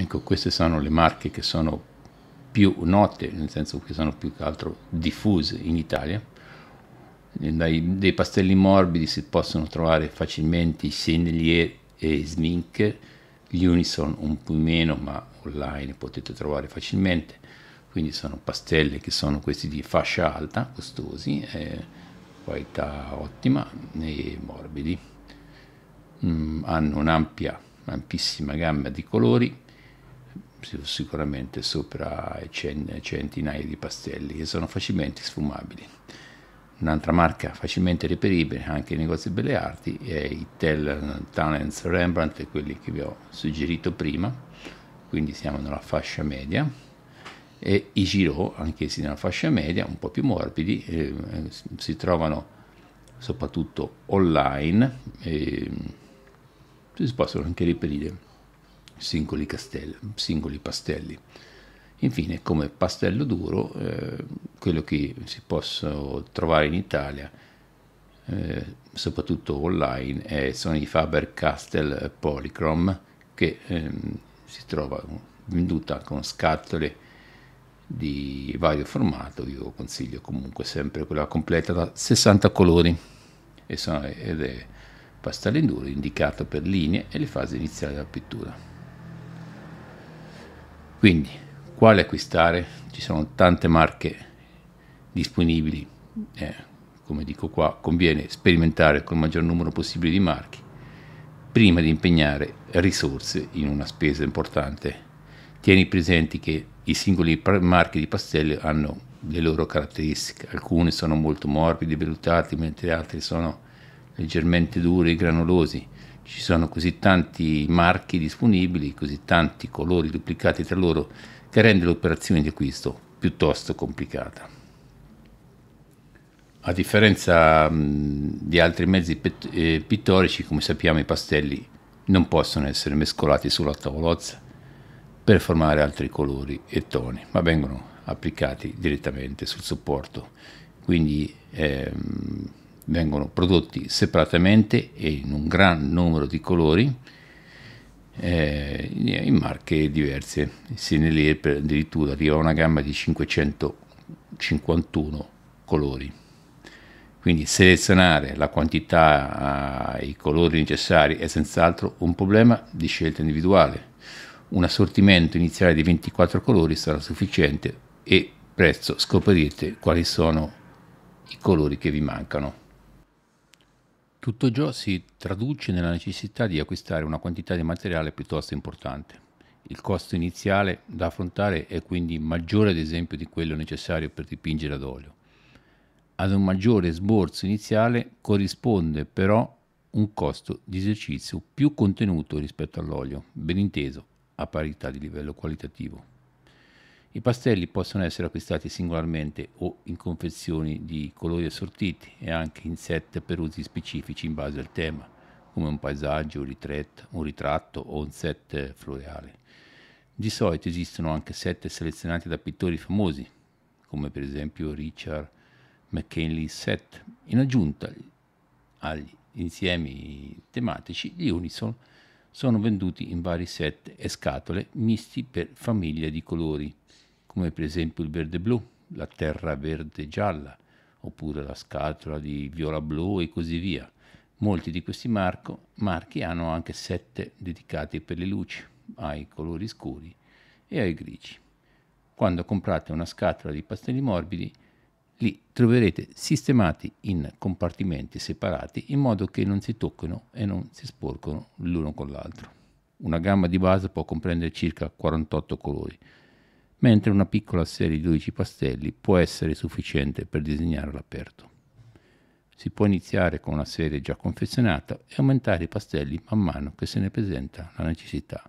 Ecco, queste sono le marche che sono più note, nel senso che sono più che altro diffuse in Italia. Dai, dei pastelli morbidi si possono trovare facilmente i Sennelier e Smink, gli Unison un po' meno, ma online potete trovare facilmente. Quindi sono pastelli che sono questi di fascia alta, costosi, eh, qualità ottima e morbidi. Mm, hanno un'ampia, ampissima gamma di colori sicuramente sopra centinaia di pastelli che sono facilmente sfumabili. Un'altra marca facilmente reperibile anche nei negozi belle arti è i Tell Talents Rembrandt, quelli che vi ho suggerito prima, quindi siamo nella fascia media, e i Giro, anch'essi nella fascia media, un po' più morbidi, eh, si trovano soprattutto online e si possono anche reperire singoli, castelli, singoli pastelli. Infine, come pastello duro, eh, quello che si può trovare in Italia, eh, soprattutto online, è, sono i Faber-Castell Polychrome, che ehm, si trova venduta con scatole di vario formato, io consiglio comunque sempre quella completa da 60 colori ed è pastello in duro indicato per linee e le fasi iniziali della pittura. Quindi, quale acquistare? Ci sono tante marche disponibili, eh, come dico qua, conviene sperimentare con il maggior numero possibile di marchi prima di impegnare risorse in una spesa importante. Tieni presenti che i singoli marchi di pastello hanno le loro caratteristiche, alcune sono molto morbide e vellutati, mentre altre sono leggermente duri e granulosi ci sono così tanti marchi disponibili, così tanti colori duplicati tra loro, che rende l'operazione di acquisto piuttosto complicata. A differenza mh, di altri mezzi pet- eh, pittorici, come sappiamo i pastelli non possono essere mescolati sulla tavolozza per formare altri colori e toni, ma vengono applicati direttamente sul supporto. Quindi ehm, vengono prodotti separatamente e in un gran numero di colori eh, in marche diverse. Sennelier addirittura arriva a una gamma di 551 colori. Quindi selezionare la quantità, eh, i colori necessari è senz'altro un problema di scelta individuale. Un assortimento iniziale di 24 colori sarà sufficiente e prezzo scoprirete quali sono i colori che vi mancano. Tutto ciò si traduce nella necessità di acquistare una quantità di materiale piuttosto importante. Il costo iniziale da affrontare è quindi maggiore ad esempio di quello necessario per dipingere ad olio. Ad un maggiore sborso iniziale corrisponde però un costo di esercizio più contenuto rispetto all'olio, ben inteso a parità di livello qualitativo. I pastelli possono essere acquistati singolarmente o in confezioni di colori assortiti e anche in set per usi specifici in base al tema, come un paesaggio, un ritratto, o un set floreale. Di solito esistono anche set selezionati da pittori famosi, come per esempio Richard McKinley's set. In aggiunta agli insiemi tematici, gli unison sono venduti in vari set e scatole misti per famiglie di colori, come per esempio il verde blu, la terra verde gialla, oppure la scatola di viola blu e così via. Molti di questi marco, marchi hanno anche set dedicati per le luci, ai colori scuri e ai grigi. Quando comprate una scatola di pastelli morbidi, li troverete sistemati in compartimenti separati in modo che non si tocchino e non si sporcano l'uno con l'altro. Una gamma di base può comprendere circa 48 colori, mentre una piccola serie di 12 pastelli può essere sufficiente per disegnare all'aperto. Si può iniziare con una serie già confezionata e aumentare i pastelli man mano che se ne presenta la necessità.